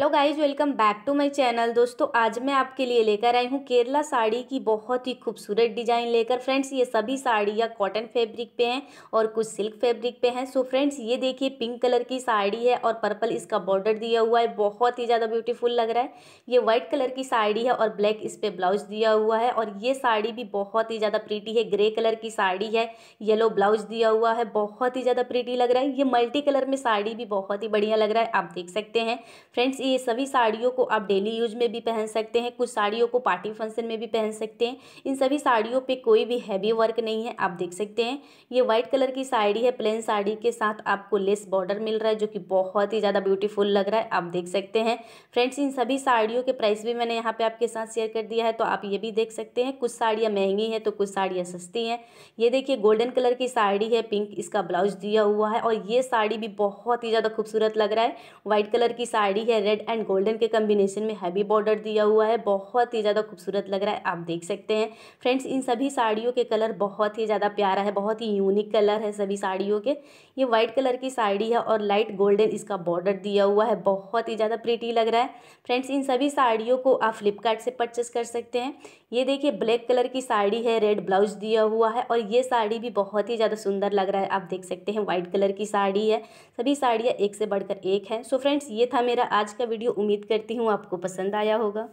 hello guys welcome back to my channel दोस्तों आज मैं आपके लिए लेकर आई हूँ केरला साड़ी की बहुत ही खूबसूरत डिजाइन लेकर फ्रेंड्स ये सभी साड़ियाँ कॉटन फैब्रिक पे हैं और कुछ सिल्क फैब्रिक पे हैं सो फ्रेंड्स ये देखिए पिंक कलर की साड़ी है और पर्पल इसका बॉर्डर दिया हुआ है बहुत ही ज़्यादा ब्यूटीफुल लग रहा है ये व्हाइट कलर की साड़ी है और ब्लैक इस पर ब्लाउज दिया हुआ है और ये साड़ी भी बहुत ही ज़्यादा प्रीटी है ग्रे कलर की साड़ी है येलो ब्लाउज दिया हुआ है बहुत ही ज़्यादा प्रीटी लग रहा है ये मल्टी कलर में साड़ी भी बहुत ही बढ़िया लग रहा है आप देख सकते हैं फ्रेंड्स ये सभी साड़ियों को आप डेली यूज में भी पहन सकते हैं कुछ साड़ियों को पार्टी फंक्शन में भी पहन सकते हैं इन सभी साड़ियों पे कोई भी हैवी वर्क नहीं है आप देख सकते हैं ये व्हाइट कलर की साड़ी है प्लेन साड़ी के साथ आपको लेस बॉर्डर मिल रहा है जो कि बहुत ही ज़्यादा ब्यूटीफुल लग रहा है आप देख सकते हैं फ्रेंड्स इन सभी साड़ियों के प्राइस भी मैंने यहाँ पे आपके साथ शेयर कर दिया है तो आप ये भी देख सकते हैं कुछ साड़ियाँ महंगी हैं तो कुछ साड़ियाँ सस्ती हैं ये देखिए गोल्डन कलर की साड़ी है पिंक इसका ब्लाउज दिया हुआ है और ये साड़ी भी बहुत ही ज़्यादा खूबसूरत लग रहा है व्हाइट कलर की साड़ी है रेड रेड एंड गोल्डन के कम्बिनेशन में हैवी बॉर्डर दिया हुआ है बहुत ही ज़्यादा खूबसूरत लग रहा है आप देख सकते हैं फ्रेंड्स इन सभी साड़ियों के कलर बहुत ही ज़्यादा प्यारा है बहुत ही यूनिक कलर है सभी साड़ियों के ये वाइट कलर की साड़ी है और लाइट गोल्डन इसका बॉर्डर दिया हुआ है बहुत ही ज़्यादा प्रीटी लग रहा है फ्रेंड्स इन सभी साड़ियों को आप फ्लिपकार्ट से परचेस कर सकते हैं ये देखिए ब्लैक कलर की साड़ी है रेड ब्लाउज दिया हुआ है और ये साड़ी भी बहुत ही ज़्यादा सुंदर लग रहा है आप देख सकते हैं वाइट कलर की साड़ी है सभी साड़ियाँ एक से बढ़कर एक है सो फ्रेंड्स ये था मेरा आज का वीडियो उम्मीद करती हूँ आपको पसंद आया होगा